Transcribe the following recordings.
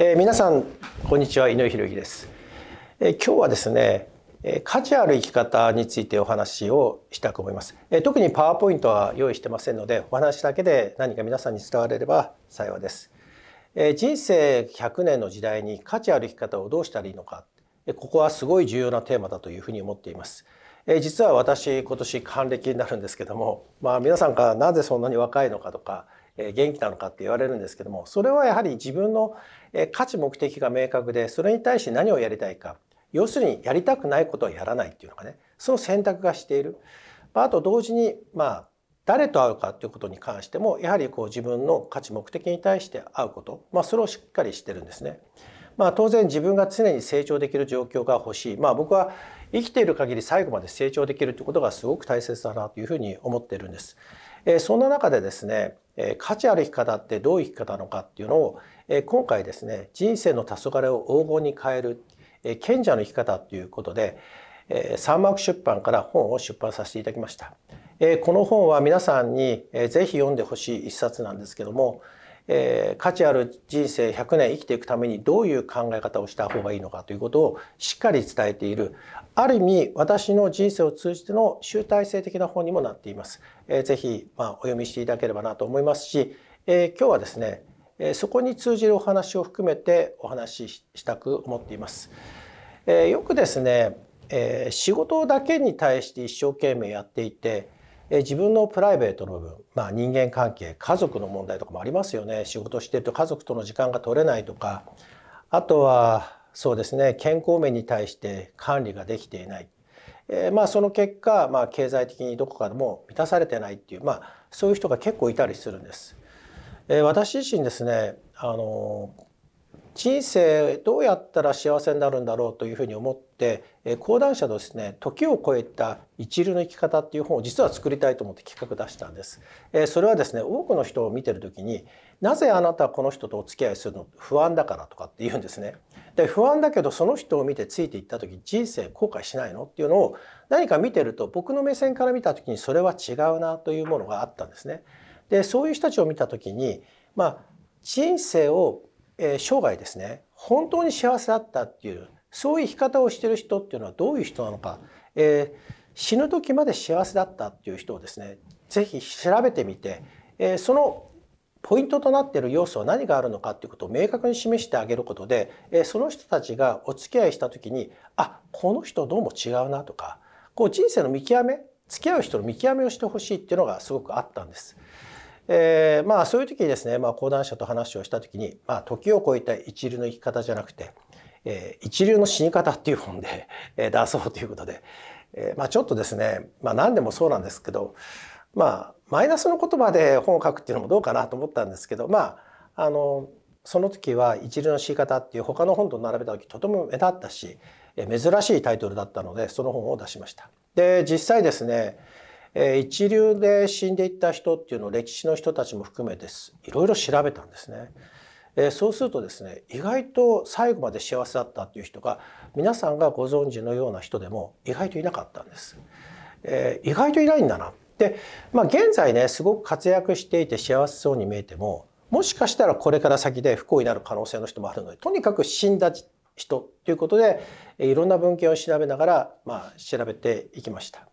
えー、皆さんこんにちは井上博之です、えー、今日はですね、えー、価値ある生き方についてお話をしたく思います、え特にパワーポイントは用意してませんのでお話だけで何か皆さんに伝われれば幸いです、え人生100年の時代に価値ある生き方をどうしたらいいのか、えここはすごい重要なテーマだというふうに思っていますえ実は私今年還暦になるんですけども、まあ、皆さんからなぜそんなに若いのかとか元気なのかって言われるんですけどもそれはやはり自分の価値目的が明確でそれに対して何をやりたいか要するにやりたくないことはやらないっていうのがねその選択がしている。あと同時にまあ誰と会うかということに関してもやはりこう自分の価値目的に対して会うこと、まあ、それをしっかりしてるんですね。まあ、当然自分が常に成長できる状況が欲しい、まあ、僕は生きている限り最後まで成長できるということがすごく大切だなというふうに思っているんです。えー、そんな中でですね価値ある生き方ってどういう生き方なのかっていうのを、え今回ですね人生の黄昏を黄金に変える、え賢者の生き方ということで、えサンマーク出版から本を出版させていただきました。えこの本は皆さんに、えぜひ読んでほしい一冊なんですけども、えー、価値ある人生100年生きていくためにどういう考え方をした方がいいのかということをしっかり伝えているある意味私の人生を通じての集大成的な本にもなっています。えー、ぜひ、まあ、お読みしていただければなと思いますし、えー、今日はですね、えー、そこに通じるお話を含めてお話ししたく思っています。えー、よくですね、えー、仕事だけに対して一生懸命やっていてえ自分のプライベートの部分、まあ、人間関係家族の問題とかもありますよね仕事してると家族との時間が取れないとかあとはそうですね健康面に対して管理ができていない、えー、まあ、その結果、まあ、経済的にどこかでも満たされてないっていう、まあ、そういう人が結構いたりするんです。えー、私自身ですねあの人生どうやったら幸せになるんだろうというふうに思って講談社のですね「時を超えた一流の生き方」っていう本を実は作りたいと思って企画出したんです。それはですね多くの人を見てる時になぜあなたはこの人とお付き合いするの不安だからとかって言うんですね。で不安だけどその人を見てついていった時人生後悔しないのっていうのを何か見てると僕の目線から見た時にそれは違うなというものがあったんですね。でそういう人たちを見た時にまあ人生をえー、生涯ですね本当に幸せだったっていうそういう生き方をしてる人っていうのはどういう人なのか、えー、死ぬ時まで幸せだったっていう人をですね是非調べてみて、えー、そのポイントとなっている要素は何があるのかということを明確に示してあげることで、えー、その人たちがお付き合いした時にあこの人どうも違うなとかこう人生の見極め付き合う人の見極めをしてほしいっていうのがすごくあったんです。えー、まあそういう時にですね、まあ、講談社と話をした時に、まあ、時を超えた一流の生き方じゃなくて、えー、一流の死に方っていう本で、え出そうということで、えー、まあちょっとですね、まあ何でもそうなんですけど、まあマイナスの言葉で本を書くっていうのもどうかなと思ったんですけど、まああの、その時は一流の死に方っていう他の本と並べた時とても目立ったし、珍しいタイトルだったのでその本を出しました。で実際ですねえ一流で死んでいった人っていうのを歴史の人たちも含めていろいろ調べたんですね。えそうするとですね意外と最後まで幸せだったっていう人が皆さんがご存知のような人でも意外といなかったんです。えー、意外といないんだな。で、まあ、現在ねすごく活躍していて幸せそうに見えてももしかしたらこれから先で不幸になる可能性の人もあるのでとにかく死んだ人ということでいろんな文献を調べながら、まあ、調べていきました。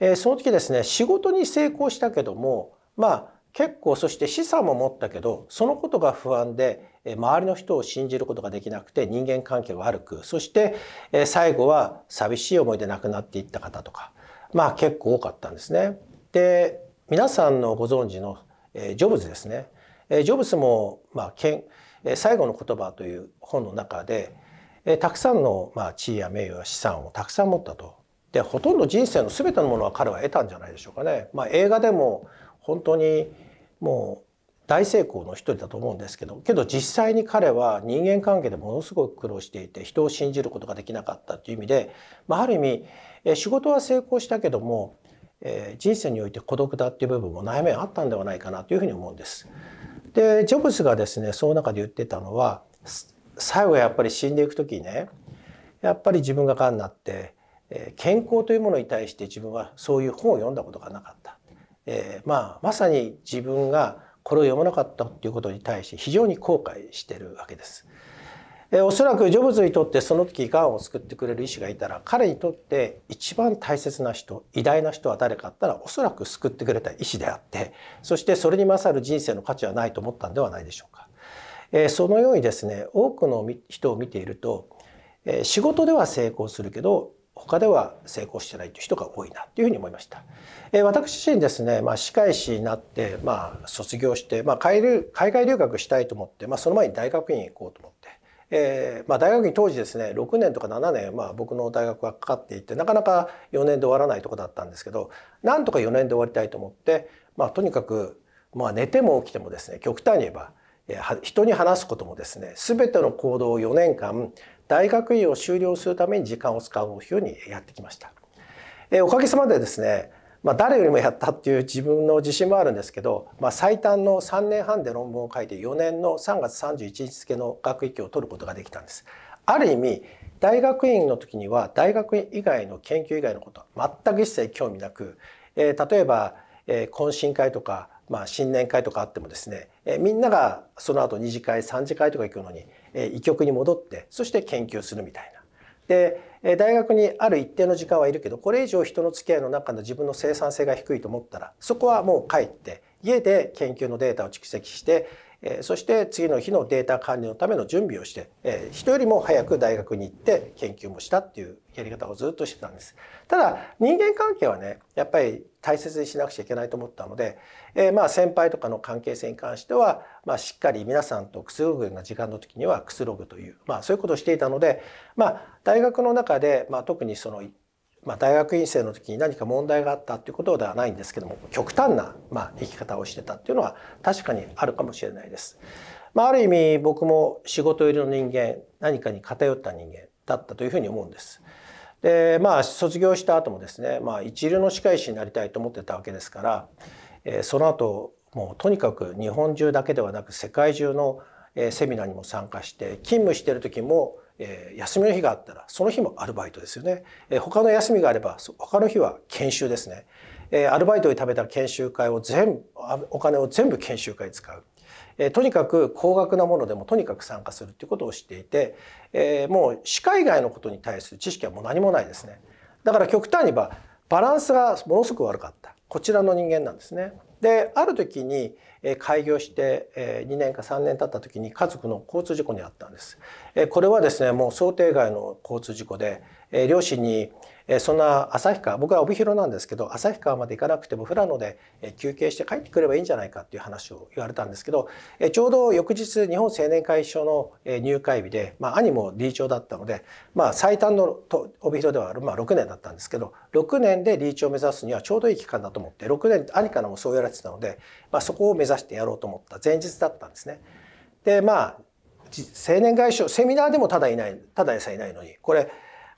えー、その時ですね仕事に成功したけどもまあ結構そして資産も持ったけどそのことが不安でえ周りの人を信じることができなくて人間関係悪くそしてえ最後は寂しい思いで亡くなっていった方とかまあ結構多かったんですね。で皆さんのご存知のえジョブズですね。えジョブズも、まあ、けんえ最後の言葉という本の中でえたくさんの、まあ、地位や名誉や資産をたくさん持ったと。でほとんど人生の全てのものは彼は得たんじゃないでしょうかね。まあ、映画でも本当にもう大成功の一人だと思うんですけどけど実際に彼は人間関係でものすごく苦労していて人を信じることができなかったという意味で、まあ、ある意味、え仕事は成功したけども、えー、人生において孤独だっていう部分も悩みはあったんではないかなというふうに思うんです。でジョブズがですねその中で言ってたのは最後やっぱり死んでいく時にねやっぱり自分ががんになってえー、健康というものに対して自分はそういう本を読んだことがなかった、えー、まあ、まさに自分がこれを読まなかったということに対して非常に後悔しているわけです。えー、おそらくジョブズにとってその時がんを救ってくれる医師がいたら彼にとって一番大切な人偉大な人は誰かあったらおそらく救ってくれた医師であってそしてそれに勝る人生の価値はないと思ったんではないでしょうか。えー、そのようにですね多くの人を見ていると、えー、仕事では成功するけど他では成功してないという人が多いなというふうに思いました。えー、私自身ですね、まあ、歯科医師になって、まあ、卒業して、まあ、海海外留学したいと思って、まあ、その前に大学院行こうと思って。えーまあ、大学院当時ですね6年とか7年、まあ、僕の大学がかかっていてなかなか4年で終わらないとこだったんですけどなんとか4年で終わりたいと思って、まあ、とにかく、まあ、寝ても起きてもですね極端に言えば人に話すこともですね全ての行動を4年間大学院を修了するために時間を使うようにやってきました。えおかげさまでですね、まあ、誰よりもやったっていう自分の自信もあるんですけど、まあ、最短の3年半で論文を書いて4年の3月31日付の学位期を取ることができたんです。ある意味大学院の時には大学院以外の研究以外のことは全く一切興味なく、えー、例えば、え懇親会とかまあ、新年会とかあってもですね、えみんながその後2次会3次会とか行くのに、え医局に戻ってそして研究するみたいな。で、え大学にある一定の時間はいるけどこれ以上人の付き合いの中の自分の生産性が低いと思ったらそこはもう帰って家で研究のデータを蓄積してそして次の日のデータ管理のための準備をして人よりも早く大学に行って研究もしたっていうやり方をずっとしてたんです。ただ人間関係はねやっぱり大切にしなくちゃいけないと思ったので、えまあ先輩とかの関係性に関しては、まあ、しっかり皆さんとくつろぐような時間の時にはくつろぐという、まあ、そういうことをしていたので、まあ、大学の中で、まあ、特にそのまあ、大学院生の時に何か問題があったということではないんですけども極端なま生き方をしてたっていうのは確かにあるかもしれないです。まあ、ある意味僕も仕事入りの人間何かに偏った人間だったというふうに思うんです。でまあ卒業した後もですね、まあ、一流の歯科医師になりたいと思ってたわけですから、えその後もうとにかく日本中だけではなく世界中のセミナーにも参加して勤務してる時もえー、休みの日があったらその日もアルバイトですよね、えー、他の休みがあれば他の日は研修ですね、えー、アルバイトで食べた研修会を全お金を全部研修会使う、えー、とにかく高額なものでもとにかく参加するっていうことを知っていて、えー、もう歯科以外のことに対する知識はもう何もないですねだから極端に言えばバランスがものすごく悪かったこちらの人間なんですね。である時に、開業して2年か3年経った時に家族の交通事故にあったんです。これはですねもう想定外の交通事故で両親にそんな旭川僕は帯広なんですけど旭川まで行かなくても富良野で休憩して帰ってくればいいんじゃないかっていう話を言われたんですけどちょうど翌日日本青年会所の入会日で、まあ、兄も理事長だったので、まあ、最短の帯広ではまあ6年だったんですけど6年で理事長を目指すにはちょうどいい期間だと思って6年兄からもそう言われてたので、まあ、そこを目指指してやろうと思った前日だったんですね。でまあ青年会社セミナーでもただいないただでさえいないのにこれ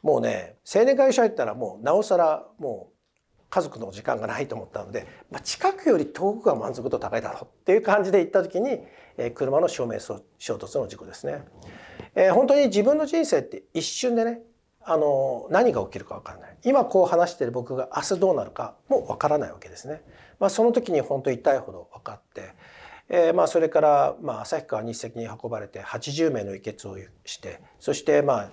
もうね青年会社入ったらもうなおさらもう家族の時間がないと思ったので、まあ、近くより遠くが満足度高いだろうっていう感じで行った時に、えー、車の正面衝突の事故ですね、えー、本当に自分の人生って一瞬でねあの何が起きるか分からない今こう話してる僕が明日どうなるかも分からないわけですね。まあ、その時に本当痛いほど分かって、えー、まあそれからまあ旭川日赤に運ばれて80名の輸血をしてそしてまあ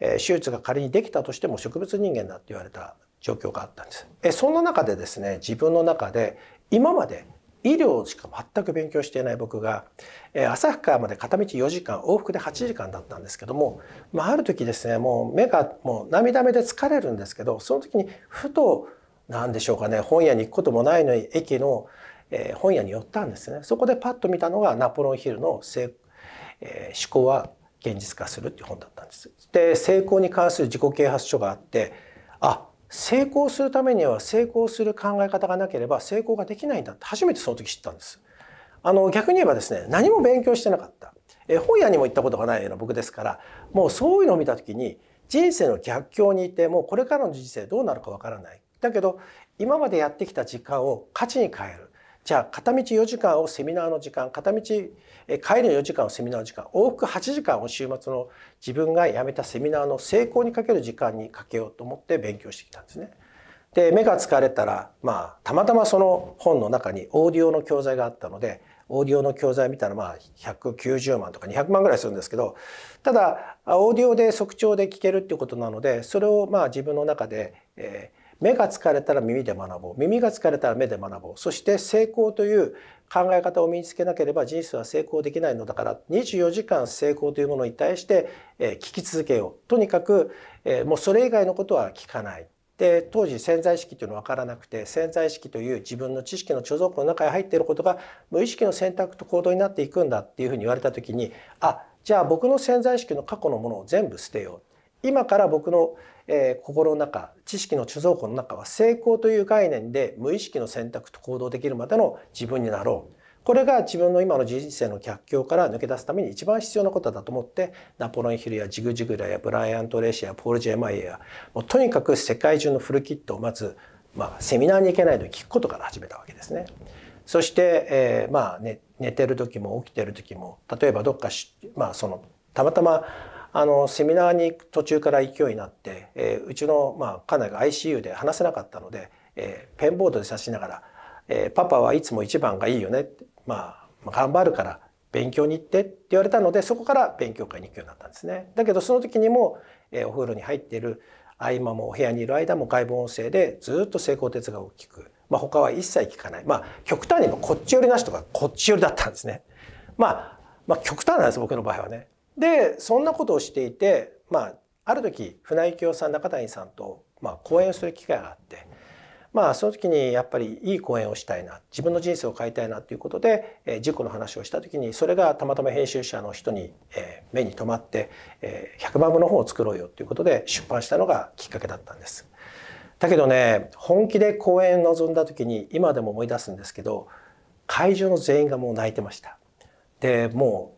手術が仮にできたとしても植物人間だって言われた状況があったんです。えそんな中でですね自分の中で今まで医療しか全く勉強していない僕が旭川まで片道4時間往復で8時間だったんですけども、まあ、ある時ですねもう目がもう涙目で疲れるんですけどその時にふと何でしょうかね本屋に行くこともないのに駅の、えー、本屋に寄ったんですねそこでパッと見たのがナポレオンヒルの成、えー、思考は現実化する」っていう本だったんです。で成功に関する自己啓発書があってあ成功するためには成功する考え方がなければ成功ができないんだって初めてその時知ったんです。あの逆に言えばですね何も勉強してなかった、えー、本屋にも行ったことがないような僕ですからもうそういうのを見た時に人生の逆境にいてもうこれからの人生どうなるかわからないだけど今までやってきた時間を価値に変えるじゃあ片道4時間をセミナーの時間片道帰りの4時間をセミナーの時間往復8時間を週末の自分がやめたセミナーの成功にかける時間にかけようと思って勉強してきたんですね。で目が疲れたら、まあ、たまたまその本の中にオーディオの教材があったのでオーディオの教材見たらまあ190万とか200万ぐらいするんですけどただオーディオで即聴で聞けるっていうことなのでそれをまあ自分の中で、え目が疲れたら耳で学ぼう耳が疲れたら目で学ぼうそして成功という考え方を身につけなければ人生は成功できないのだから24時間成功というものに対して聞き続けようとにかくもうそれ以外のことは聞かないで当時潜在意識というのは分からなくて潜在意識という自分の知識の貯蔵庫の中に入っていることが無意識の選択と行動になっていくんだっていうふうに言われた時にあじゃあ僕の潜在意識の過去のものを全部捨てよう今から僕のえー、心の中知識の貯蔵庫の中は成功という概念で無意識の選択と行動できるまでの自分になろうこれが自分の今の人生の逆境から抜け出すために一番必要なことだと思ってナポロン・ヒルやジグジグラやブライアント・レーシアポール・ジェマイエやもうとにかく世界中のフルキットをまず、まあ、セミナーに行けないのに聞くことから始めたわけですね。そして、えー、まあ、ね、寝てる時も起きてる時も例えばどっかまあ、そのたまたまあのセミナーに途中から勢いになって、えー、うちの、まあ、家内が ICU で話せなかったので、えー、ペンボードで指しながら、えー「パパはいつも一番がいいよね」まあ、頑張るから勉強に行って」って言われたのでそこから勉強会に行くようになったんですね。だけどその時にも、えー、お風呂に入っている合間もお部屋にいる間も外部音声でずっと成功哲学を聞く、まあ、他は一切聞かない、まあ、極端にこっち寄りなしとかこっち寄りだったんですね。まあ、まあ、極端なんです僕の場合はね。でそんなことをしていて、まあ、ある時船井清さん中谷さんと、まあ、講演をする機会があって。まあ、その時にやっぱりいい講演をしたいな自分の人生を変えたいなということで、えー、事故の話をした時にそれがたまたま編集者の人に、えー、目に留まって、えー、100部の本を作ろうよということで出版したのがきっかけだったんです。だけどね本気で講演を臨んだ時に今でも思い出すんですけど会場の全員がもう泣いてました。でもう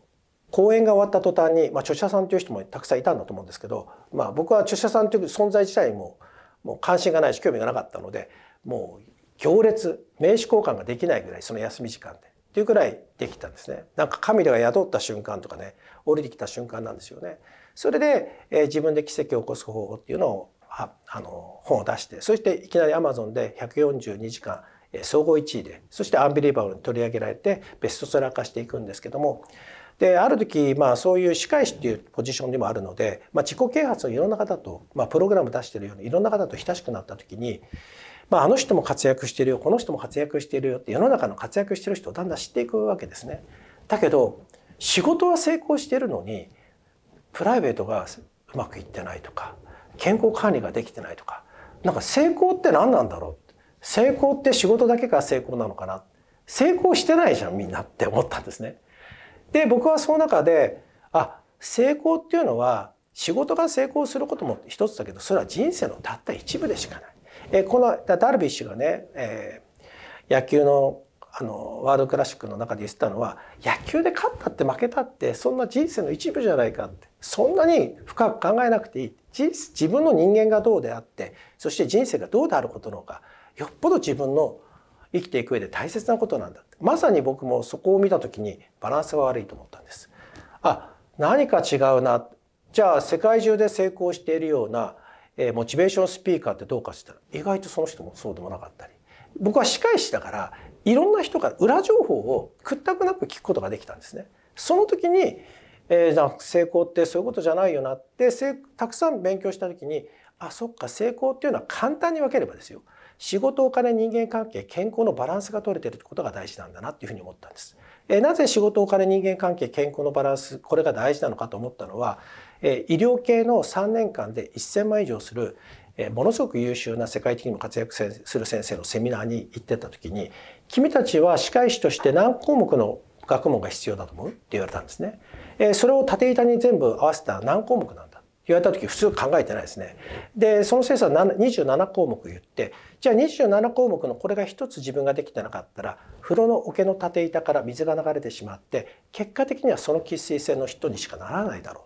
講演が終わった途端に、まあ、著者さんという人もたくさんいたんだと思うんですけど、まあ、僕は著者さんという存在自体ももう関心がないし興味がなかったのでもう行列名刺交換ができないぐらいその休み時間でっていうくらいできたんですねなんか神では宿った瞬間とかね降りてきた瞬間なんですよねそれで、えー、自分で奇跡を起こす方法っていうのをあの本を出してそしていきなりアマゾンで142時間総合1位でそしてアンビリバブルに取り上げられてベストセラー化していくんですけどもである時、まあ、そういう歯科医師っていうポジションでもあるので、まあ、自己啓発をいろんな方と、まあ、プログラム出してるようにいろんな方と親しくなった時に、まあ、あの人も活躍してるよこの人も活躍してるよって世の中の活躍してる人をだんだん知っていくわけですね。だけど仕事は成功してるのにプライベートがうまくいってないとか健康管理ができてないとかなんか成功って何なんだろう成功って仕事だけが成功なのかな成功してないじゃんみんなって思ったんですね。で僕はその中であ成功っていうのは仕事が成功することも一つだけどそれは人生のたった一部でしかない。えこのダルビッシュがね、えー、野球のあのワールドクラシックの中で言ってたのは野球で勝ったって負けたってそんな人生の一部じゃないかってそんなに深く考えなくていい自分の人間がどうであってそして人生がどうであることのか、よっぽど自分の生きていく上で大切なことなんだまさに僕もそこを見た時にバランスが悪いと思ったんですあ何か違うなじゃあ世界中で成功しているような、えモチベーションスピーカーってどうかしたら意外とその人もそうでもなかったり僕は歯科医師だからいろんな人から裏情報を屈託なく聞くことができたんですね。その時にえー、じゃ成功ってそういうことじゃないよなってたくさん勉強した時にあそっか成功っていうのは簡単に分ければですよ仕事お金人間関係健康のバランスが取れてるってことが大事なんだなっていうふうに思ったんです。えなぜ仕事お金人間関係健康のバランスこれが大事なのかと思ったのは、え医療系の3年間で1,000万以上するえものすごく優秀な世界的にも活躍する先生のセミナーに行ってた時に「君たちは歯科医師として何項目の学問が必要だと思う?」って言われたんですね。えそれを縦板に全部合わせた何項目なん言われた時普通考えてないですね。でその先生は27項目言ってじゃあ27項目のこれが一つ自分ができてなかったら風呂の桶の縦板から水が流れてしまって結果的にはその喫水性の人にしかならないだろう。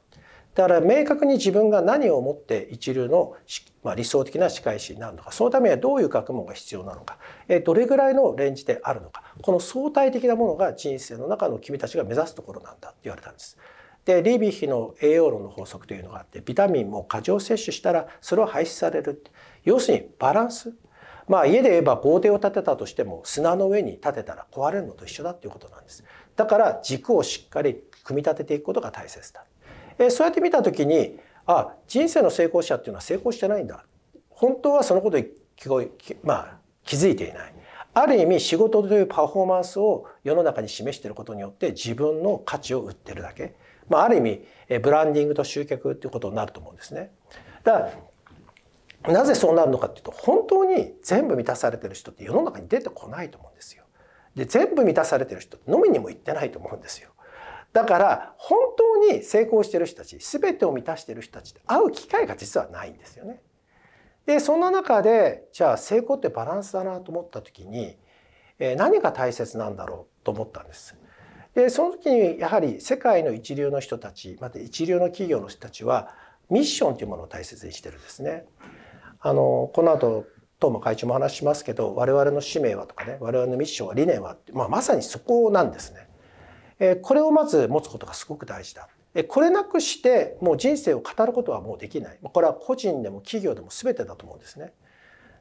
だから明確に自分が何をもって一流の、まあ、理想的な歯科医師になるのかそのためにはどういう学問が必要なのかどれぐらいのレンジであるのかこの相対的なものが人生の中の君たちが目指すところなんだって言われたんです。でリービヒの栄養論の法則というのがあってビタミンも過剰摂取したらそれを廃止される要するにバランスまあ家で言えば豪邸を建てたとしても砂の上に建てたら壊れるのと一緒だっていうことなんですだから軸をしっかり組み立てていくことが大切だえそうやって見た時にあ人生の成功者っていうのは成功してないんだ本当はそのことにまあ、気づいていないある意味仕事というパフォーマンスを世の中に示していることによって自分の価値を売ってるだけまあ、ある意味ブランディングと集客ということになると思うんですね。だからなぜそうなるのかっていうと本当に全部満たされてる人って世の中に出てこないと思うんですよ。で全部満たされてる人って飲みにも行ってないと思うんですよ。だから本当に成功してる人たちすべてを満たしてる人たちって会う機会が実はないんですよね。でそんな中でじゃあ成功ってバランスだなと思った時に何が大切なんだろうと思ったんです。でその時にやはり世界の一流の人たちまた一流の企業の人たちはミッションというものを大切にしてるんですね。あのこの後東間会長も話しますけど我々の使命はとかね我々のミッションは理念は、まあ、まさにそこなんですね。えこれをまず持つことがすごく大事だ。これなくしてもう人生を語ることはもうできないこれは個人でも企業でも全てだと思うんですね。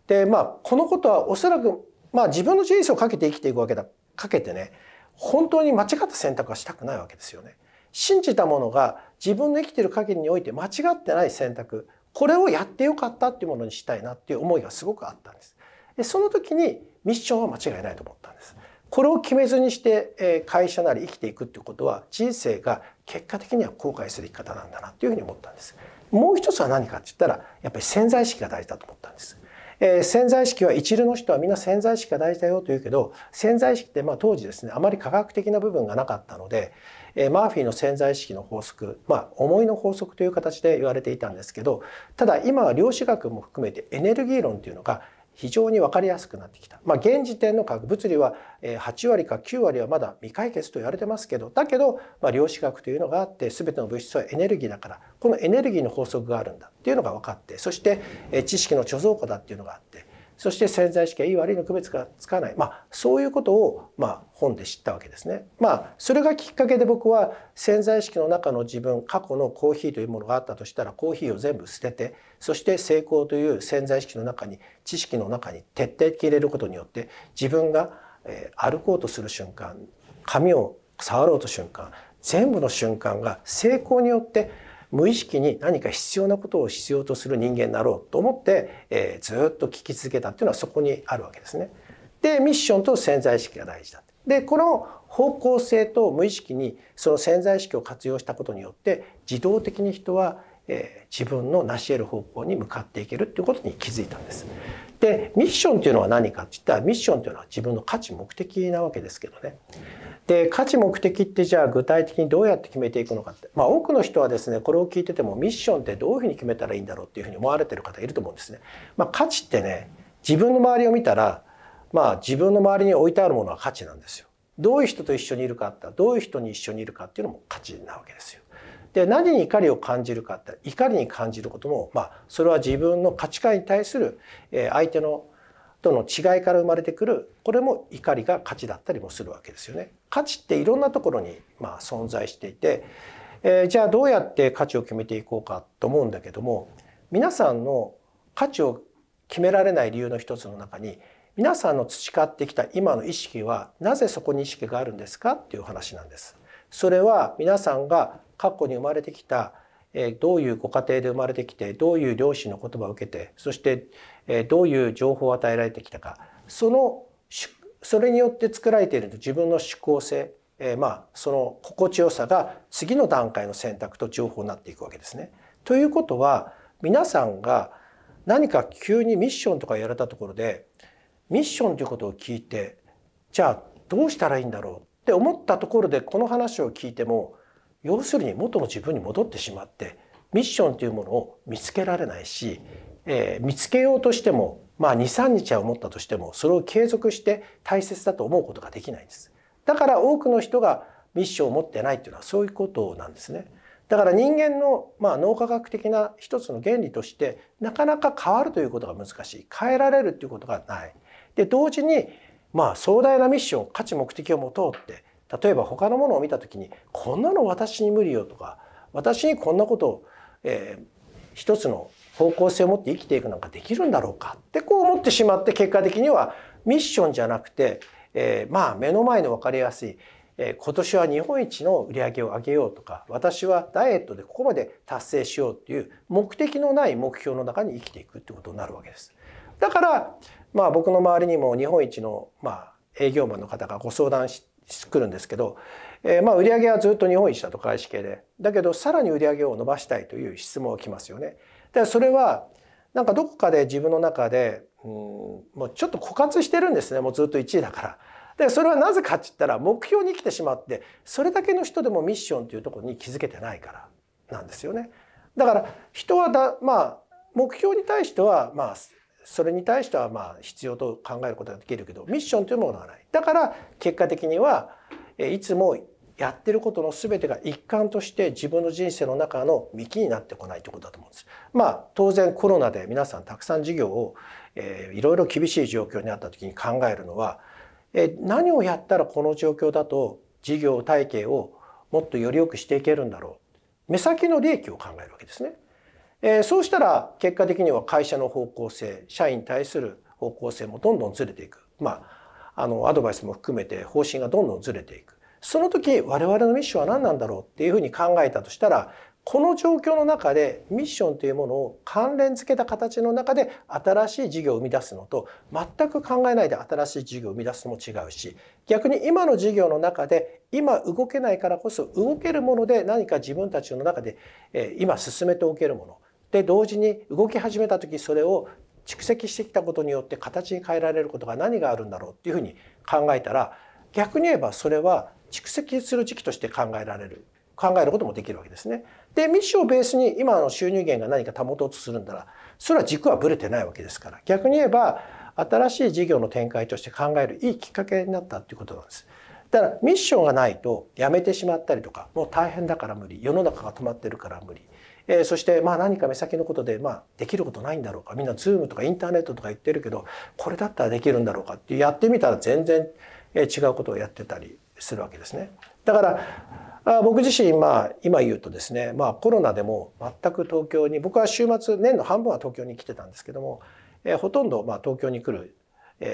でまあこのことはおそらく、まあ、自分の人生をかけて生きていくわけだかけてね本当に間違った選択はしたくないわけですよね。信じたものが自分の生きている限りにおいて間違ってない選択これをやってよかったっていうものにしたいなっていう思いがすごくあったんです。でその時にミッションは間違いないと思ったんです。これを決めずにして会社なり生きていくっていうことは人生が結果的には後悔する生き方なんだなっていうふうに思ったんです。もう一つは何かって言ったらやっぱり潜在意識が大事だと思ったんです。えー、潜在意識は一流の人はみんな潜在意識が大事だよと言うけど潜在意識ってまあ当時ですねあまり科学的な部分がなかったので、えー、マーフィーの潜在意識の法則まあ思いの法則という形で言われていたんですけどただ今は量子学も含めてエネルギー論というのが非常に分かりやすくなってきた。まあ、現時点の科学物理は8割か9割はまだ未解決と言われてますけどだけど、まあ、量子学というのがあってすべての物質はエネルギーだからこのエネルギーの法則があるんだっていうのが分かってそして知識の貯蔵庫だっていうのがあってそして潜在意識は良い悪いの区別がつかない、まあ、そういうことを、まあ、本で知ったわけですね。まあ、それがきっかけで僕は潜在意識の中の自分過去のコーヒーというものがあったとしたらコーヒーを全部捨ててそして成功という潜在意識の中に知識の中に徹底的に入れることによって自分が歩こうとする瞬間髪を触ろうと瞬間全部の瞬間が成功によって無意識に何か必要なことを必要とする人間になろうと思って、えー、ずっと聞き続けたっていうのはそこにあるわけですね。でミッションと潜在意識が大事だ。でこの方向性と無意識にその潜在意識を活用したことによって自動的に人はえー、自分の成し得る方向に向かっていけるっていうことに気づいたんです。でミッションっていうのは何かって言ったらミッションっていうのは自分の価値目的なわけですけどね。で価値目的ってじゃあ具体的にどうやって決めていくのかって、まあ、多くの人はですねこれを聞いててもミッションってどういうふうに決めたらいいんだろうっていうふうに思われてる方いると思うんですね。まあ、価値ってね自分の周りを見たら、まあ、自分の周りに置いてあるものは価値なんですよ。どういう人と一緒にいるかって、どういう人に一緒にいるかっていうのも価値なわけですよ。で何に怒りを感じるかって怒りに感じることも、まあ、それは自分の価値観に対する相手のとの違いから生まれてくるこれも怒りが価値だったりもするわけですよね。価値っていろんなところにまあ存在していて、えー、じゃあどうやって価値を決めていこうかと思うんだけども皆さんの価値を決められない理由の一つの中に皆さんの培ってきた今の意識はなぜそこに意識があるんですかっていう話なんです。それは皆さんが過去に生まれてきたどういうご家庭で生まれてきてどういう両親の言葉を受けてそしてどういう情報を与えられてきたかそのそれによって作られている自分の思考性、えー、まあその心地よさが次の段階の選択と情報になっていくわけですね。ということは皆さんが何か急にミッションとかやられたところでミッションということを聞いてじゃあどうしたらいいんだろうって思ったところでこの話を聞いても要するに元の自分に戻ってしまってミッションというものを見つけられないし、えー、見つけようとしても、まあ、23日は思ったとしてもそれを継続して大切だと思うことができないんです。だから多くの人がミッションを持ってないというのはそういうことなんですね。だから人間の、まあ、脳科学的な一つの原理としてなかなか変わるということが難しい変えられるということがない。で同時に、まあ、壮大なミッション価値目的を持とうって例えば他のものを見た時にこんなの私に無理よとか私にこんなことを、えー、一つの方向性を持って生きていくなんかできるんだろうかってこう思ってしまって結果的にはミッションじゃなくて、えー、まあ目の前の分かりやすい、えー、今年は日本一の売り上げを上げようとか私はダイエットでここまで達成しようっていう目的のない目標の中に生きていくってことになるわけです。だからまあ僕の周りにも日本一のまあ営業マンの方がご相談してくるんですけど、えー、まあ売上はずっと日本一だと外資系でだけどさらに売上を伸ばしたいという質問が来ますよね。でそれはなんかどこかで自分の中でうんもうちょっと枯渇してるんですねもうずっと1位だから。でそれはなぜかって言ったら目標に生きてしまってそれだけの人でもミッションというところに気づけてないからなんですよね。だから人はだまあ目標に対してはまあそれに対してはまあ必要と考えることができるけどミッションというものはないだから結果的にはいつもやってることの全てが一環として自分の人生の中の幹になってこないということだと思うんです。まあ当然コロナで皆さんたくさん事業を、えいろいろ厳しい状況にあった時に考えるのは、え何をやったらこの状況だと事業体系をもっとより良くしていけるんだろう目先の利益を考えるわけですね。えー、そうしたら結果的には会社の方向性社員に対する方向性もどんどんずれていく、まあ、あのアドバイスも含めて方針がどんどんずれていくその時我々のミッションは何なんだろうっていうふうに考えたとしたらこの状況の中でミッションというものを関連付けた形の中で新しい事業を生み出すのと全く考えないで新しい事業を生み出すのも違うし逆に今の事業の中で今動けないからこそ動けるもので何か自分たちの中で今進めておけるもので同時に動き始めた時それを蓄積してきたことによって形に変えられることが何があるんだろうっていうふうに考えたら逆に言えばそれは蓄積する時期として考えられる考えることもできるわけですね。でミッションをベースに今の収入源が何か保とうとするんだらそれは軸はぶれてないわけですから逆に言えば新しい事業の展開として考えるいいきっかけになったっていうことなんです。だからミッションがないとやめてしまったりとかもう大変だから無理世の中が止まってるから無理えー、そしてまあ何か目先のことでまあできることないんだろうかみんな Zoom とかインターネットとか言ってるけどこれだったらできるんだろうかってやってみたら全然違うことをやってたりするわけですね。だから僕自身まあ今言うとですねまあコロナでも全く東京に僕は週末年の半分は東京に来てたんですけども、えー、ほとんどまあ東京に来る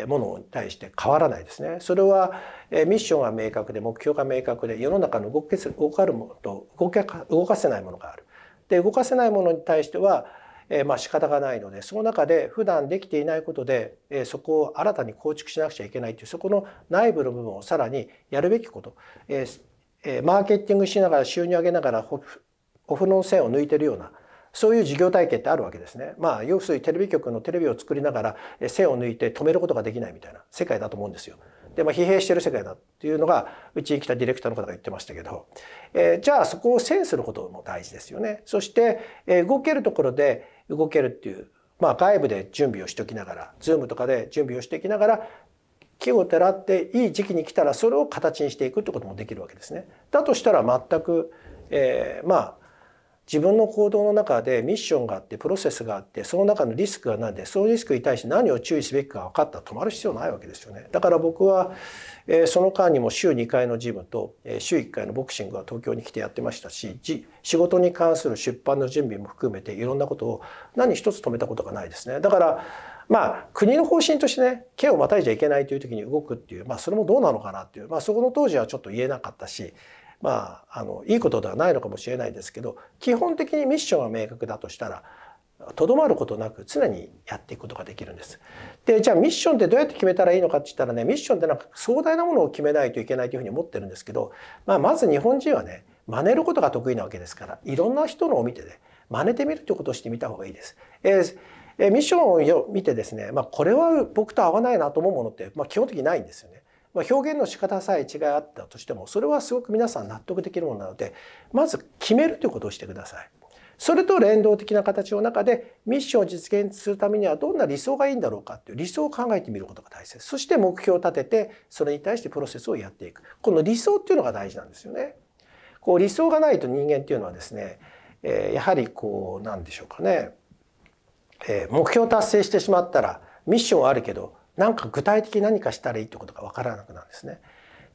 ものに対して変わらないですね。それはミッションが明確で目標が明確で世の中の動け動かるものと動か動かせないものがある。で動かせないものに対しては、えー、まあ仕方がないのでその中で普段できていないことで、えー、そこを新たに構築しなくちゃいけないというそこの内部の部分をさらにやるべきこと、えーえー、マーケティングしながら収入上げながらオフの線を抜いてるようなそういう事業体系ってあるわけですね。まあ要するにテレビ局のテレビを作りながら線を抜いて止めることができないみたいな世界だと思うんですよ。で、まあ、疲弊している世界だっていうのがうちに来たディレクターの方が言ってましたけど、えー、じゃあそこを制することも大事ですよね。そして、えー、動けるところで動けるっていう、まあ、外部で準備をしておきながらズームとかで準備をしていきながら木をてらっていい時期に来たらそれを形にしていくってこともできるわけですね。だとしたら全く、えー、まあ自分の行動の中でミッションがあってプロセスがあってその中のリスクが何でそのリスクに対して何を注意すべきか分かったら止まる必要ないわけですよねだから僕は、えー、その間にも週2回のジムと、えー、週1回のボクシングは東京に来てやってましたし仕事に関する出版の準備も含めていろんなことを何一つ止めたことがないですねだからまあ、国の方針としてね県をまたいじゃいけないという時に動くっていう、まあ、それもどうなのかなっていう、まあ、そこの当時はちょっと言えなかったしまあ、あのいいことではないのかもしれないですけど基本的にミッションは明確だとしたらとどまることなく常にやっていくことができるんです。でじゃあミッションってどうやって決めたらいいのかって言ったらねミッションってなんか壮大なものを決めないといけないというふうに思ってるんですけど、まあ、まず日本人はね真似ることが得意なわけですからいろんな人のを見てね真似てみるということをしてみた方がいいです。えーえミッションを見てですね、まあ、これは僕と合わないなと思うものって、まあ、基本的にないんですよね。まあ、表現の仕方さえ違いあったとしてもそれはすごく皆さん納得できるものなのでまず決めるということをしてください。それと連動的な形の中でミッションを実現するためにはどんな理想がいいんだろうかっていう理想を考えてみることが大切そして目標を立ててそれに対してプロセスをやっていくこの理想っていうのが大事なんですよね。こう理想がないと人間っていうのはですね、えー、やはりこうなんでしょうかね、えー、目標を達成してしまったらミッションはあるけどなんか具体的に何かしたらいいってことが分からなくなるんですね。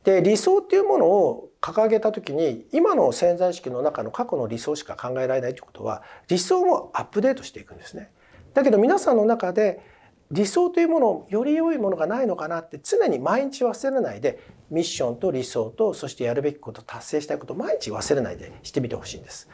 で理想っていうものを掲げた時に今の潜在意識の中の過去の理想しか考えられないということは理想もアップデートしていくんですね。だけど皆さんの中で理想というものをより良いものがないのかなって常に毎日忘れないでミッションと理想とそしてやるべきこと達成したいことを毎日忘れないでしてみてほしいんです。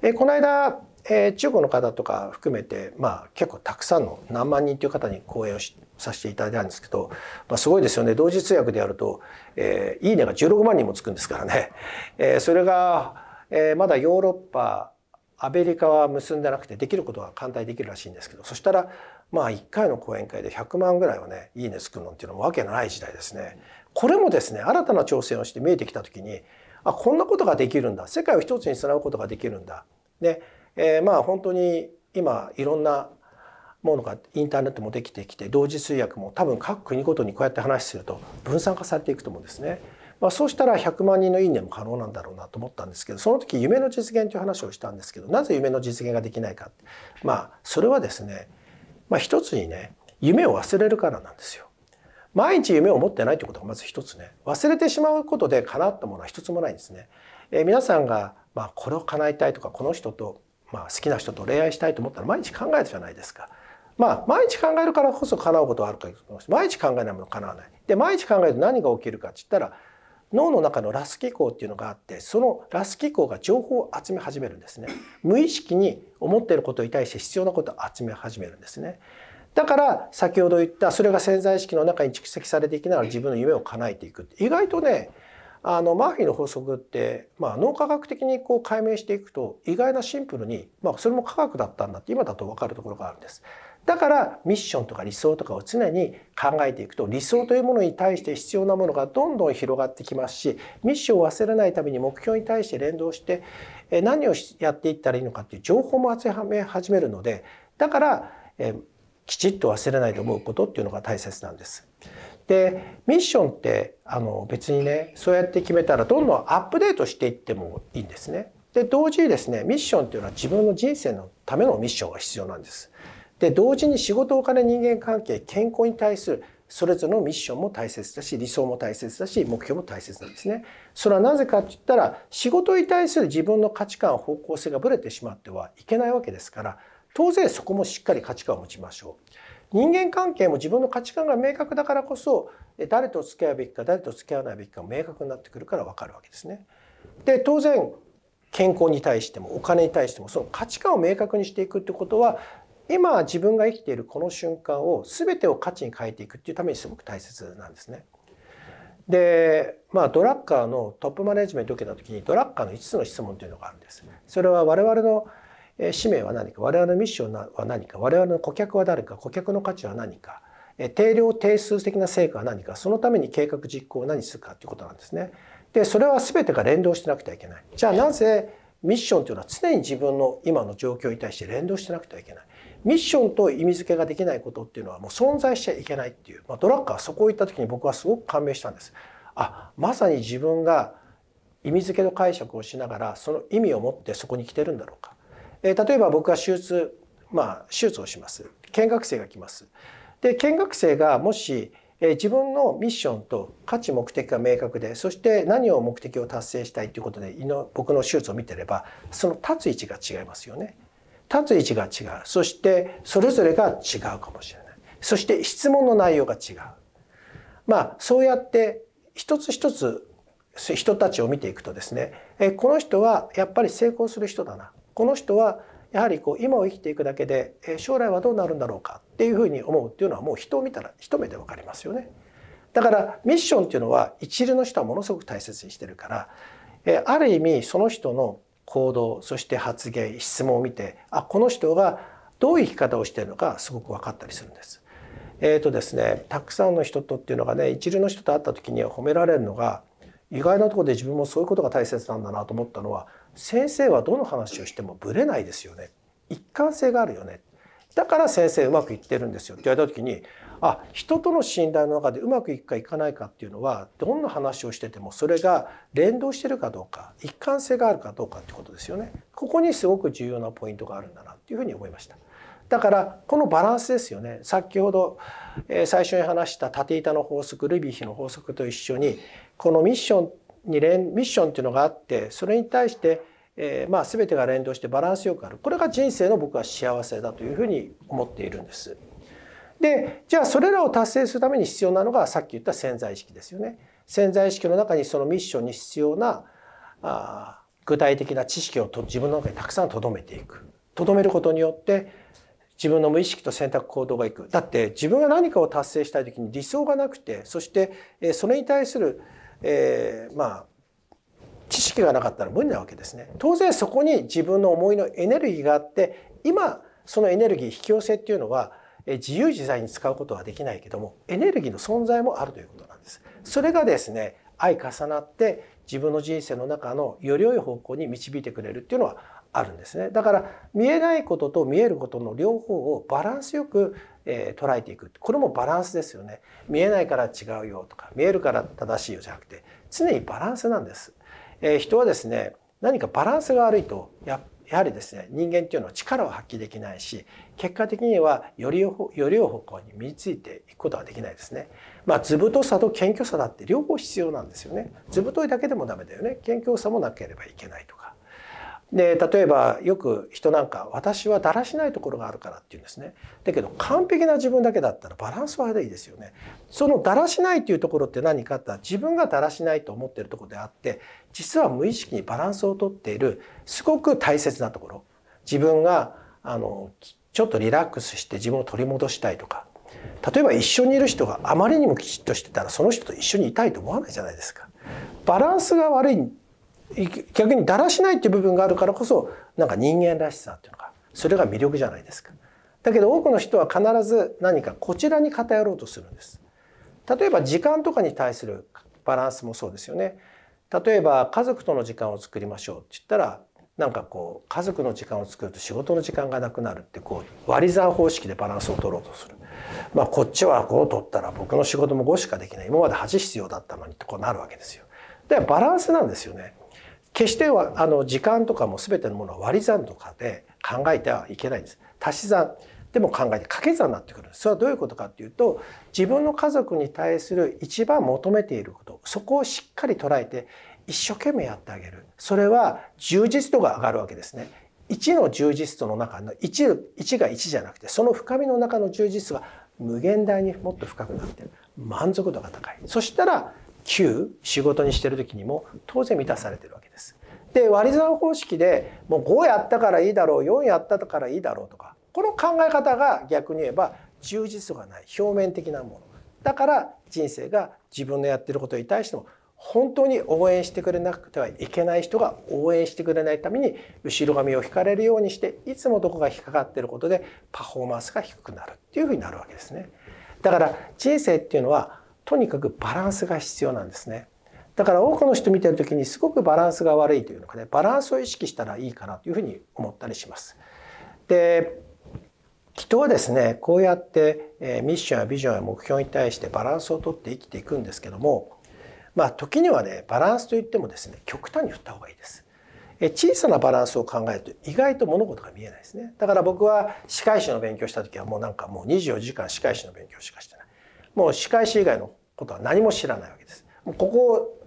えこの間えー、中国の方とか含めて、まあ、結構たくさんの何万人という方に講演をさせていただいたんですけど、まあ、すごいですよね同時通訳でやると「えー、いいね」が16万人もつくんですからね、えー、それが、えー、まだヨーロッパアメリカは結んでなくてできることは簡単にできるらしいんですけどそしたらまあ1回の講演会で100万ぐらいはね「いいね」つくのっていうのもわけのない時代ですね。これもですね新たな挑戦をして見えてきた時にあこんなことができるんだ世界を一つにつなぐことができるんだ。ねえー、まあ本当に今いろんなものがインターネットもできてきて同時通訳も多分各国ごとにこうやって話すると分散化されていくと思うんですね。まあ、そうしたら100万人のいいねも可能なんだろうなと思ったんですけどその時夢の実現という話をしたんですけどなぜ夢の実現ができないかまあそれはですね、まあ、一つにね夢を忘れるからなんですよ。毎日夢を持ってないということがまず一つね忘れてしまうことで叶ったものは一つもないんですね。えー、皆さんがまあこれを叶えたいとかこの人とまあ、好きな人と恋愛したいと思ったら毎日考えるじゃないですか。まあ、毎日考えるからこそ叶うことはあるかもしれない毎日考えないもの叶わない。で毎日考えると何が起きるかって言ったら脳の中のラス機構っていうのがあってそのラス機構が情報を集め始めるんですね。無意識に思っていることに対して必要なことを集め始めるんですね。だから先ほど言ったそれが潜在意識の中に蓄積されていきながら自分の夢を叶えていく意外とねあのマーフィーの法則って、まあ、脳科学的にこう解明していくと意外なシンプルに、まあ、それも科学だったんだって今だと分かるところがあるんです。だからミッションとか理想とかを常に考えていくと理想というものに対して必要なものがどんどん広がってきますしミッションを忘れないために目標に対して連動して何をやっていったらいいのかっていう情報も集め始めるのでだからきちっと忘れないと思うことっていうのが大切なんです。でミッションってあの別にねそうやって決めたらどんどんアップデートしていってもいいんですね。で同時にですねミッションっていうのは自分の人生のためのミッションが必要なんです。で同時に仕事お金人間関係健康に対するそれぞれのミッションも大切だし理想も大切だし目標も大切なんですね。それはなぜかって言ったら仕事に対する自分の価値観方向性がぶれてしまってはいけないわけですから当然そこもしっかり価値観を持ちましょう。人間関係も自分の価値観が明確だからこそ誰と付き合うべきか誰と付き合わないべきか明確になってくるから分かるわけですね。で当然健康に対してもお金に対してもその価値観を明確にしていくってことは今自分が生きているこの瞬間を全てを価値に変えていくっていうためにすごく大切なんですね。でまあドラッカーのトップマネジメントを受けた時にドラッカーの5つの質問というのがあるんです。それは我々の使命は何か我々のミッションは何か我々の顧客は誰か顧客の価値は何か定量定数的な成果は何かそのために計画実行を何するかということなんですね。でそれは全てが連動してなくてはいけない。じゃあなぜミッションというのは常に自分の今の状況に対して連動してなくてはいけない。ミッションと意味付けができないことっていうのはもう存在しちゃいけないっていう、まあ、ドラッカーはそこを言った時に僕はすごく感銘したんです。あまさに自分が意味付けの解釈をしながらその意味を持ってそこに来てるんだろうかえ例えば僕が手術、まあ、手術をします見学生が来ますで見学生がもし、え自分のミッションと価値目的が明確でそして何を目的を達成したいということでの僕の手術を見てればその立つ位置が違いますよね立つ位置が違うそしてそれぞれが違うかもしれないそして質問の内容が違うまあそうやって一つ一つ人たちを見ていくとですね、えこの人はやっぱり成功する人だなこの人はやはりこう今を生きていくだけで将来はどうなるんだろうかっていうふうに思うっていうのはもう人を見たら一目で分かりますよね。だからミッションっていうのは一流の人はものすごく大切にしてるからある意味その人の行動そして発言質問を見てあこの人がどういう生き方をしているのかすごく分かったりするんです。えーとですね、たくさんの人とっていうのがね一流の人と会った時に褒められるのが意外なところで自分もそういうことが大切なんだなと思ったのは先生はどの話をしてもブレないですよね一貫性があるよねだから先生うまくいってるんですよって言われた時にあ人との信頼の中でうまくいくかいかないかっていうのはどんな話をしててもそれが連動してるかどうか一貫性があるかどうかってことですよねここにすごく重要なポイントがあるんだなっていうふうに思いました。だからこのバランスですよね先ほど最初に話した縦板の法則ルビー比の法則と一緒にこのミッションに連ミッションっていうのがあってそれに対して、えー、まあ全てが連動してバランスよくあるこれが人生の僕は幸せだというふうに思っているんです。でじゃあそれらを達成するために必要なのがさっき言った潜在意識ですよね。潜在意識の中にそのミッションに必要なあ具体的な知識をと自分の中にたくさんとどめていく。とどめることによって自分の無意識と選択行動がいくだって自分が何かを達成したい時に理想がなくてそしてそれに対するえー、まあ知識がなかったら無理なわけですね。当然そこに自分の思いのエネルギーがあって今そのエネルギー引き寄せっていうのは自由自在に使うことはできないけどもエネルギーの存在もあるということなんです。それがですね相重なって自分の人生の中のより良い方向に導いてくれるっていうのはあるんですね。だから見えないことと見えることの両方をバランスよくえ捉えていくこれもバランスですよね見えないから違うよとか見えるから正しいよじゃなくて常にバランスなんです、え人はですね何かバランスが悪いとややはりですね人間っていうのは力を発揮できないし結果的にはよりよりを方向に身についていくことはできないですね。まあ図太さと謙虚さだって両方必要なんですよね。図太いだけでもダメだよね。謙虚さもなければいけないとか。で例えばよく人なんか「私はだらしないところがあるから」って言うんですね。だけど完璧な自分だけだったらバランス悪いですよね。そのだらしないっていうところって何かって自分がだらしないと思っているところであって実は無意識にバランスをとっているすごく大切なところ自分があのちょっとリラックスして自分を取り戻したいとか例えば一緒にいる人があまりにもきちっとしてたらその人と一緒にいたいと思わないじゃないですか。バランスが悪い逆にだらしないっていう部分があるからこそなんか人間らしさっていうのがそれが魅力じゃないですか。だけど多くの人は必ず何かこちらに偏ろうとするんです。例えば時間とかに対するバランスもそうですよね。例えば家族との時間を作りましょうって言ったらなんかこう家族の時間を作ると仕事の時間がなくなるってこう割り算方式でバランスを取ろうとする。まあこっちは5う取ったら僕の仕事も5しかできない今まで8必要だったのにってこうなるわけですよ。でバランスなんですよね。決してはあの時間とかも全てのものは割り算とかで考えてはいけないんです。足し算でも考えて掛け算になってくるそれはどういうことかっていうと自分の家族に対する一番求めていることそこをしっかり捉えて一生懸命やってあげるそれは充実度が上がるわけですね1の充実度の中の 1, 1が1じゃなくてその深みの中の充実が無限大にもっと深くなってる満足度が高いそしたら9仕事にしてる時にも当然満たされてるわけです。で割り算方式でもう5やったからいいだろう4やったからいいだろうとかこの考え方が逆に言えば充実度がない表面的なものだから人生が自分のやってることに対しても本当に応援してくれなくてはいけない人が応援してくれないために後ろ髪を引かれるようにしていつもどこが引っかかってることでパフォーマンスが低くなるっていうふうになるわけですね。だから人生っていうのはとにかくバランスが必要なんですね。だから多くの人見てる時にすごくバランスが悪いというのかねバランスを意識したらいいかなというふうに思ったりします。で人はですねこうやって、えミッションやビジョンや目標に対してバランスをとって生きていくんですけどもまあ時にはねバランスといってもですね極端に振った方がいいです。え小さなバランスを考えると意外と物事が見えないですね。だから僕は歯科医師の勉強した時はもうなんかもう24時間歯科医師の勉強しかしてない。もう歯科医師以外のことは何も知らないわけです。ここを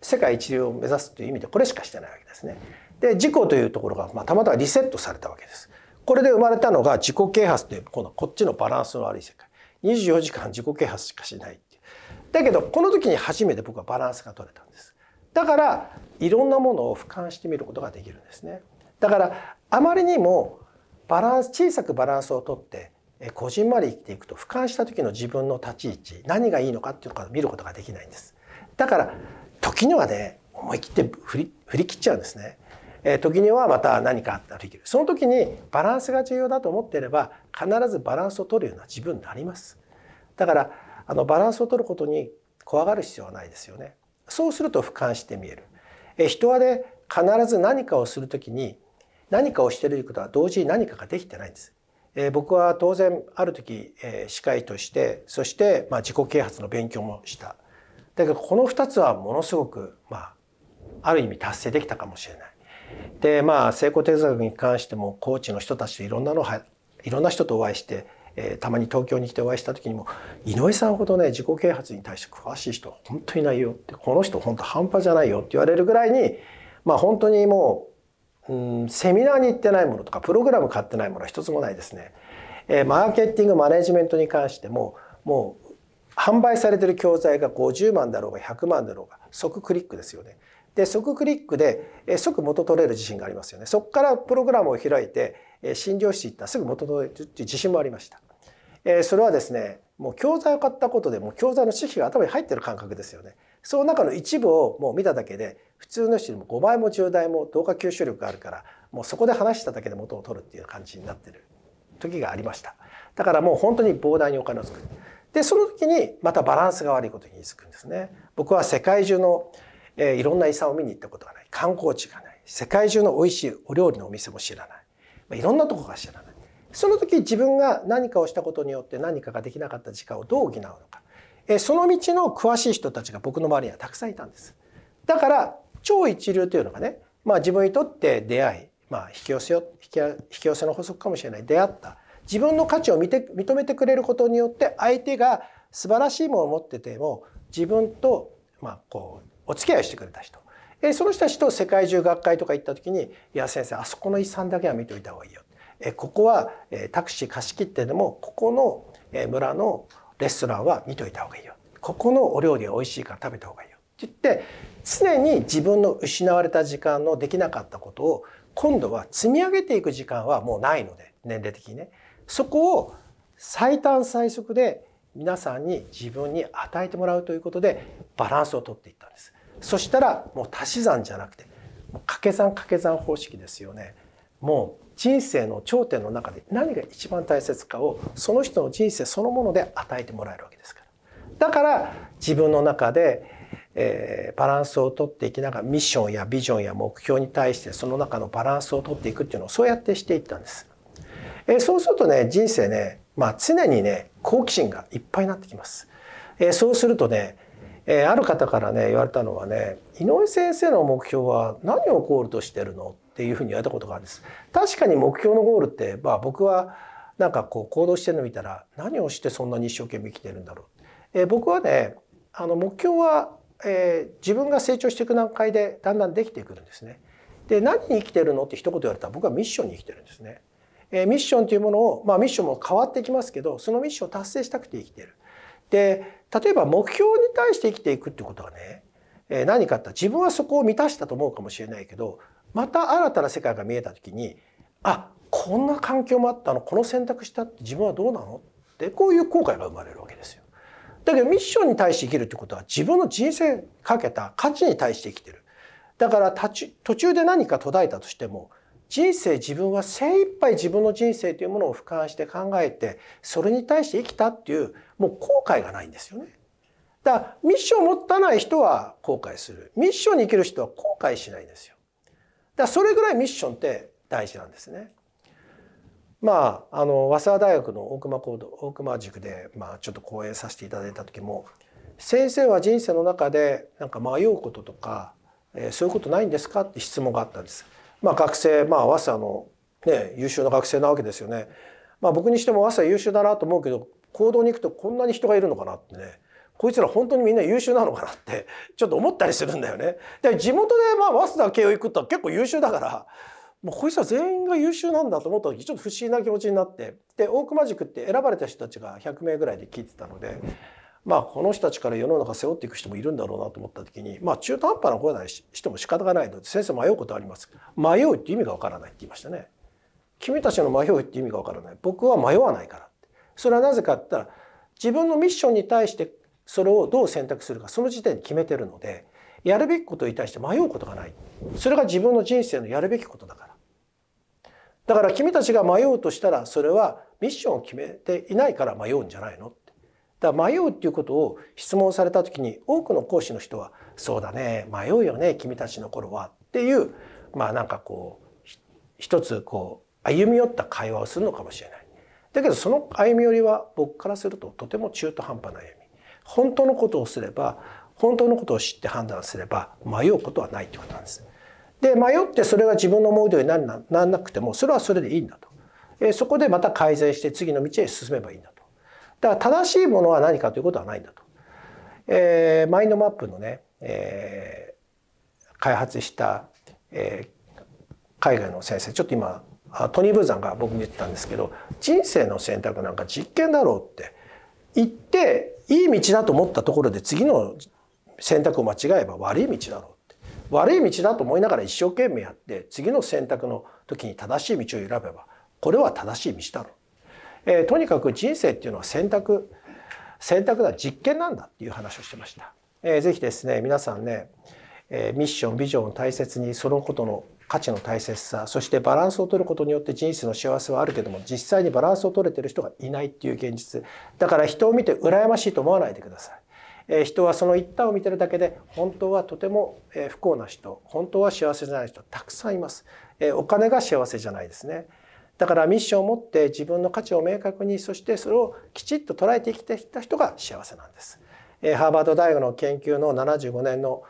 世界一流を目指すという意味でこれしかしてないわけですね。で自己というところが、またまたまリセットされたわけです。これで生まれたのが自己啓発というこのこっちのバランスの悪い世界24時間自己啓発しかしないっていうだけどこの時に初めて僕はバランスが取れたんですだからいろんなものを俯瞰してみることができるんですねだからあまりにもバランス小さくバランスをとってこじんまり生きていくと俯瞰した時の自分の立ち位置何がいいのかっていうのを見ることができないんですだから時にはね思い切って振り振り切っちゃうんですね、え時にはまた何かあったらできるその時にバランスが重要だと思っていれば必ずバランスを取るような自分になりますだからあのバランスを取ることに怖がる必要はないですよねそうすると俯瞰して見える、え人はね必ず何かをする時に何かをしてるということは同時に何かができてないんですえー、僕は当然ある時、えー、歯科医としてそして、まあ、自己啓発の勉強もしただけどこの2つはものすごく、まあ、ある意味達成できたかもしれない。でまあ成功哲学に関してもコーチの人たちといろんなのはいろんな人とお会いして、えー、たまに東京に来てお会いした時にも井上さんほどね自己啓発に対して詳しい人本当いないよってこの人本当半端じゃないよって言われるぐらいにまあ本当にもううん、セミナーに行ってないものとかプログラム買ってないものは一つもないですね。えー、マーケティングマネジメントに関してももう販売されてる教材が50万だろうが100万だろうが即クリックですよね。で即クリックで、えー、即元取れる自信がありますよね。そこからプログラムを開いて、えー、診療室行ったらすぐ元取れるっていう自信もありました。えー、それはですねもう教材を買ったことでもう教材の知識が頭に入ってる感覚ですよね。その中の一部をもう見ただけで普通の人でも5倍も10倍も動画吸収力があるからもうそこで話しただけで元を取るっていう感じになってる時がありましただからもう本当に膨大にお金を作るでその時にまたバランスが悪いことに気づくんですね僕は世界中の、えー、いろんな遺産を見に行ったことがない観光地がない世界中の美味しいお料理のお店も知らない、まあ、いろんなとこが知らないその時自分が何かをしたことによって何かができなかった時間をどう補うのかえその道の詳しい人たちが僕の周りにはたくさんいたんです。だから超一流というのがね、まあ、自分にとって出会い、まあ、引き寄せよ引き寄せの法則かもしれない出会った自分の価値を見て認めてくれることによって相手が素晴らしいものを持ってても自分と、まあ、こうお付き合いしてくれた人えその人たちと世界中学会とか行った時に「いや先生あそこの遺産だけは見といた方がいいよ」え「ここは、えタクシー貸し切ってでもここの、え村のレストランは見といた方がいいよここのお料理は美味しいから食べた方がいいよって言って常に自分の失われた時間のできなかったことを今度は積み上げていく時間はもうないので年齢的にねそこを最短最速で皆さんに自分に与えてもらうということでバランスをとっていったんですそしたらもう足し算じゃなくて掛け算掛け算方式ですよねもう人生の頂点の中で何が一番大切かをその人の人生そのもので与えてもらえるわけですからだから自分の中で、えー、バランスをとっていきながらミッションやビジョンや目標に対してその中のバランスをとっていくっていうのをそうやってしていったんです、えー、そうするとね人生ね、まあ、常にね好奇心がいっぱいになってきます、えー、そうするとねえー、ある方からね言われたのはね「井上先生の目標は何をゴールとしてるの?」っていうふうに言われたことがあるんです。確かに目標のゴールって、まあ、僕はなんかこう行動してるの見たら何をしてそんなに一生懸命生きてるんだろう。えー、僕はねあの目標は、えー、自分が成長していく段階でだんだんできてくるんですね。で何に生きてるのって一言言われたら僕はミッションに生きてるんですね。えー、ミッションというものを、まあ、ミッションも変わってきますけどそのミッションを達成したくて生きてる。で例えば目標に対して生きていくってことはね、えー、何かって自分はそこを満たしたと思うかもしれないけどまた新たな世界が見えた時にあこんな環境もあったのこの選択したって自分はどうなのってこういう後悔が生まれるわけですよ。だけどミッションに対して生きるってことは自分の人生かけた価値に対して生きてる。だから途中で何か途絶えたとしても人生自分は精一杯自分の人生というものを俯瞰して考えてそれに対して生きたっていうもう後悔がないんですよね。だからミッションを持たない人は後悔するミッションに生きる人は後悔しないんですよ。だそれぐらいミッションって大事なんですね。まあ、あの早稲田大学の大熊講堂大熊塾で、まあ、ちょっと講演させていただいた時も先生は人生の中でなんか迷うこととか、えー、そういうことないんですかって質問があったんです。まあ、学生、まあ、早稲田の、ね、優秀な学生なわけですよね。まあ、僕にしても早稲田優秀だなと思うけど行動に行くとこんなに人がいるのかなってねこいつら本当にみんな優秀なのかなってちょっと思ったりするんだよね。で地元でまあ早稲田慶応行くと結構優秀だからもうこいつら全員が優秀なんだと思った時ちょっと不思議な気持ちになってで大熊塾って選ばれた人たちが100名ぐらいで聞いてたので。まあこの人たちから世の中背負っていく人もいるんだろうなと思った時にまあ中途半端な声ないしても仕方がないので先生迷うことあります迷うって意味がわからないって言いましたね君たちの迷うって意味がわからない僕は迷わないからそれはなぜかって言ったら自分のミッションに対してそれをどう選択するかその時点で決めてるのでやるべきことに対して迷うことがないそれが自分の人生のやるべきことだからだから君たちが迷うとしたらそれはミッションを決めていないから迷うんじゃないのってだから迷うっていうことを質問された時に多くの講師の人は「そうだね迷うよね君たちの頃は」っていうまあなんかこう一つこう歩み寄った会話をするのかもしれない。だけどその歩み寄りは僕からするととても中途半端な歩み。本当のことをすれば本当のことを知って判断すれば迷うことはないってことなんです。で迷ってそれが自分の思う通りにならななくてもそれはそれでいいんだと、えー、そこでまた改善して次の道へ進めばいいんだとだから正しいものは何かということはないんだと、えー、マインドマップのね、えー、開発した、え海外の先生ちょっと今トニー・ブーザンが僕に言ってたんですけど人生の選択なんか実験だろうって行っていい道だと思ったところで次の選択を間違えば悪い道だろうって悪い道だと思いながら一生懸命やって次の選択の時に正しい道を選べばこれは正しい道だろう、えー、とにかく人生っていうのは選択選択だ実験なんだっていう話をしてました。えー、ぜひですね皆さんね、えー、ミッションビジョンを大切にそのことの価値の大切さそしてバランスを取ることによって人生の幸せはあるけども実際にバランスを取れてる人がいないっていう現実だから人を見て羨ましいと思わないでください。え人はその一端を見てるだけで本当はとても不幸な人本当は幸せじゃない人たくさんいます、えお金が幸せじゃないですねだからミッションを持って自分の価値を明確にそしてそれをきちっと捉えて生きてきた人が幸せなんです、えハーバード大学の研究の75年の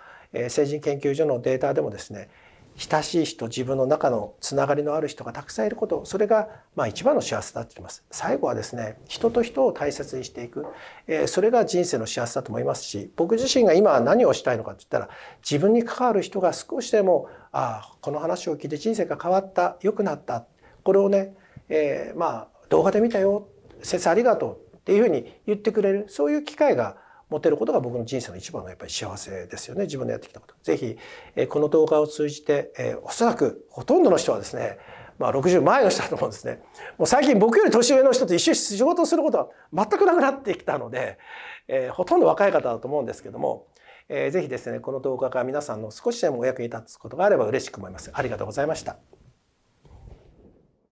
成人研究所のデータでもですね親しい人自分の中のつながりのある人がたくさんいることそれがまあ一番の幸せだって言います最後はですね人と人を大切にしていく、えー、それが人生の幸せだと思いますし僕自身が今何をしたいのかって言ったら自分に関わる人が少しでもああこの話を聞いて人生が変わった良くなったこれをね、えー、まあ動画で見たよ先生ありがとうっていうふうに言ってくれるそういう機会が持てることが僕の人生の一番のやっぱり幸せですよね自分でやってきたこと。ぜひ、えこの動画を通じて、えおそらくほとんどの人はですねまあ、60前の人だと思うんですね。もう最近僕より年上の人と一緒に仕事をすることは全くなくなってきたので、えー、ほとんど若い方だと思うんですけども、えー、ぜひですねこの動画が皆さんの少しでもお役に立つことがあれば嬉しく思います。ありがとうございました。